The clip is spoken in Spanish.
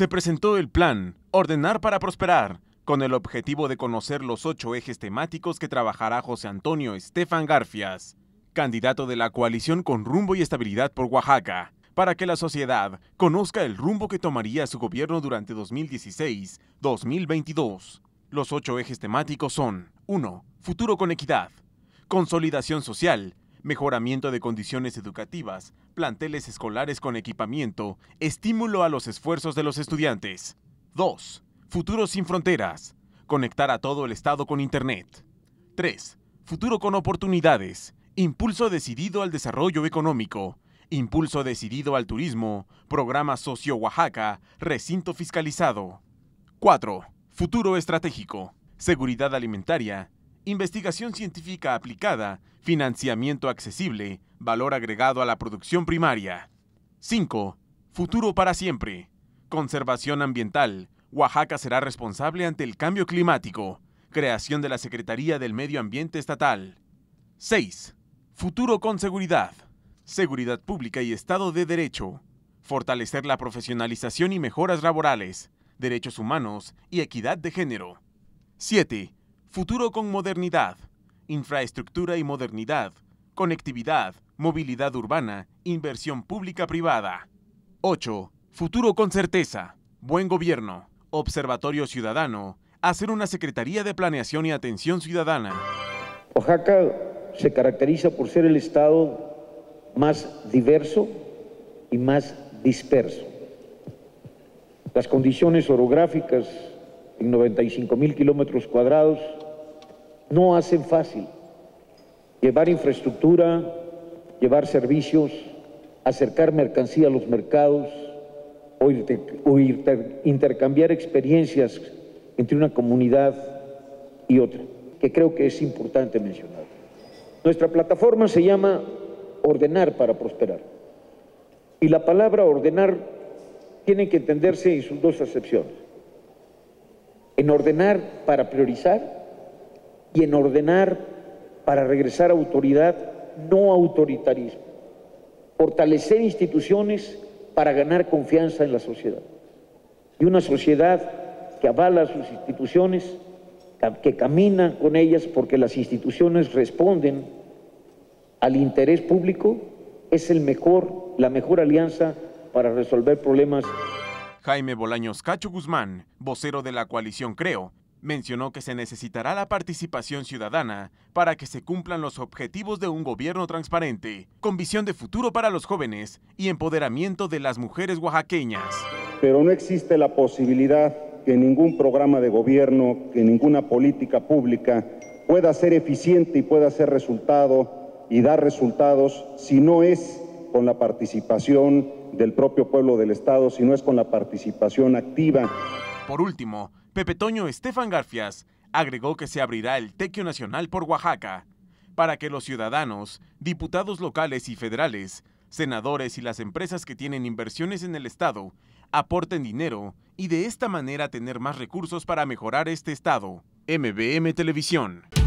se presentó el plan Ordenar para Prosperar, con el objetivo de conocer los ocho ejes temáticos que trabajará José Antonio Estefan Garfias, candidato de la coalición con rumbo y estabilidad por Oaxaca, para que la sociedad conozca el rumbo que tomaría su gobierno durante 2016-2022. Los ocho ejes temáticos son 1. Futuro con equidad, consolidación social, mejoramiento de condiciones educativas, planteles escolares con equipamiento, estímulo a los esfuerzos de los estudiantes. 2. Futuro sin fronteras, conectar a todo el Estado con Internet. 3. Futuro con oportunidades, impulso decidido al desarrollo económico, impulso decidido al turismo, programa Socio Oaxaca, recinto fiscalizado. 4. Futuro estratégico, seguridad alimentaria, investigación científica aplicada, financiamiento accesible, valor agregado a la producción primaria. 5. Futuro para siempre. Conservación ambiental. Oaxaca será responsable ante el cambio climático. Creación de la Secretaría del Medio Ambiente Estatal. 6. Futuro con seguridad. Seguridad pública y Estado de Derecho. Fortalecer la profesionalización y mejoras laborales, derechos humanos y equidad de género. 7 Futuro con modernidad, infraestructura y modernidad, conectividad, movilidad urbana, inversión pública privada. 8. Futuro con certeza, buen gobierno, observatorio ciudadano, hacer una Secretaría de Planeación y Atención Ciudadana. Oaxaca se caracteriza por ser el estado más diverso y más disperso. Las condiciones orográficas en 95 mil kilómetros cuadrados, no hacen fácil llevar infraestructura, llevar servicios, acercar mercancía a los mercados o, intercambiar experiencias entre una comunidad y otra, que creo que es importante mencionar. Nuestra plataforma se llama Ordenar para Prosperar. Y la palabra ordenar tiene que entenderse en sus dos acepciones en ordenar para priorizar y en ordenar para regresar a autoridad, no autoritarismo. Fortalecer instituciones para ganar confianza en la sociedad. Y una sociedad que avala sus instituciones, que camina con ellas porque las instituciones responden al interés público, es el mejor, la mejor alianza para resolver problemas. Jaime Bolaños Cacho Guzmán, vocero de la coalición Creo, mencionó que se necesitará la participación ciudadana para que se cumplan los objetivos de un gobierno transparente, con visión de futuro para los jóvenes y empoderamiento de las mujeres oaxaqueñas. Pero no existe la posibilidad que ningún programa de gobierno, que ninguna política pública pueda ser eficiente y pueda ser resultado y dar resultados si no es con la participación del propio pueblo del Estado, sino es con la participación activa. Por último, Pepe Toño Estefan Garfias agregó que se abrirá el Tequio Nacional por Oaxaca para que los ciudadanos, diputados locales y federales, senadores y las empresas que tienen inversiones en el Estado aporten dinero y de esta manera tener más recursos para mejorar este Estado. MBM Televisión.